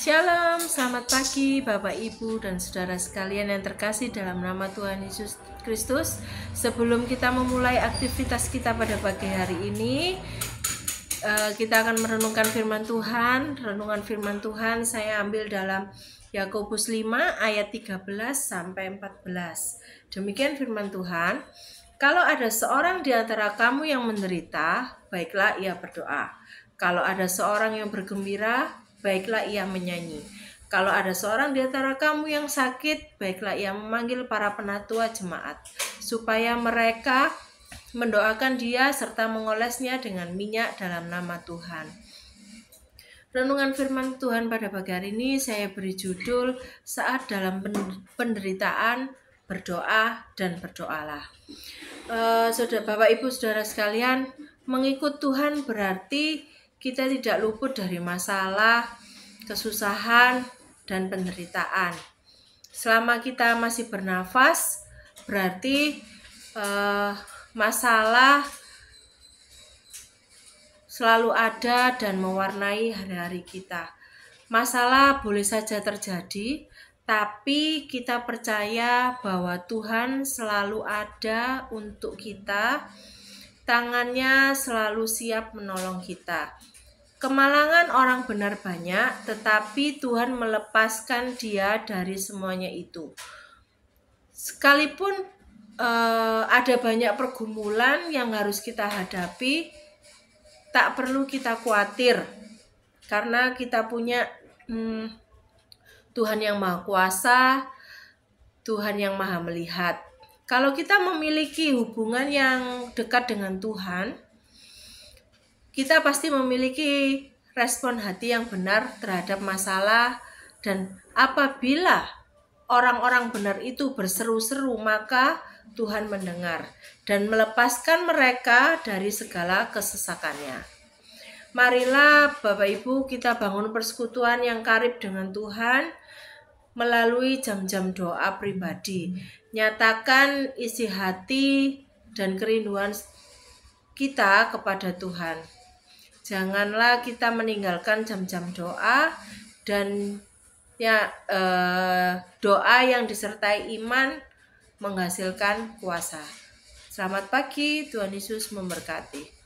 Shalom, selamat pagi Bapak Ibu dan saudara sekalian yang terkasih dalam nama Tuhan Yesus Kristus. Sebelum kita memulai aktivitas kita pada pagi hari ini, eh, kita akan merenungkan firman Tuhan. Renungan firman Tuhan saya ambil dalam Yakobus 5 ayat 13 sampai 14. Demikian firman Tuhan. Kalau ada seorang di antara kamu yang menderita, baiklah ia berdoa. Kalau ada seorang yang bergembira, baiklah ia menyanyi. Kalau ada seorang di antara kamu yang sakit, baiklah ia memanggil para penatua jemaat, supaya mereka mendoakan dia serta mengolesnya dengan minyak dalam nama Tuhan. Renungan firman Tuhan pada pagi hari ini saya beri judul Saat dalam penderitaan berdoa dan berdoalah. Uh, saudara Bapak Ibu Saudara sekalian, mengikut Tuhan berarti kita tidak luput dari masalah, kesusahan, dan penderitaan. Selama kita masih bernafas, berarti eh, masalah selalu ada dan mewarnai hari-hari kita. Masalah boleh saja terjadi, tapi kita percaya bahwa Tuhan selalu ada untuk kita Tangannya selalu siap menolong kita. Kemalangan orang benar banyak, tetapi Tuhan melepaskan dia dari semuanya itu. Sekalipun eh, ada banyak pergumulan yang harus kita hadapi, tak perlu kita khawatir karena kita punya hmm, Tuhan yang Maha Kuasa, Tuhan yang Maha Melihat. Kalau kita memiliki hubungan yang dekat dengan Tuhan, kita pasti memiliki respon hati yang benar terhadap masalah dan apabila orang-orang benar itu berseru-seru maka Tuhan mendengar dan melepaskan mereka dari segala kesesakannya. Marilah Bapak Ibu kita bangun persekutuan yang karib dengan Tuhan melalui jam-jam doa pribadi. Nyatakan isi hati dan kerinduan kita kepada Tuhan. Janganlah kita meninggalkan jam-jam doa dan ya eh, doa yang disertai iman menghasilkan kuasa. Selamat pagi, Tuhan Yesus memberkati.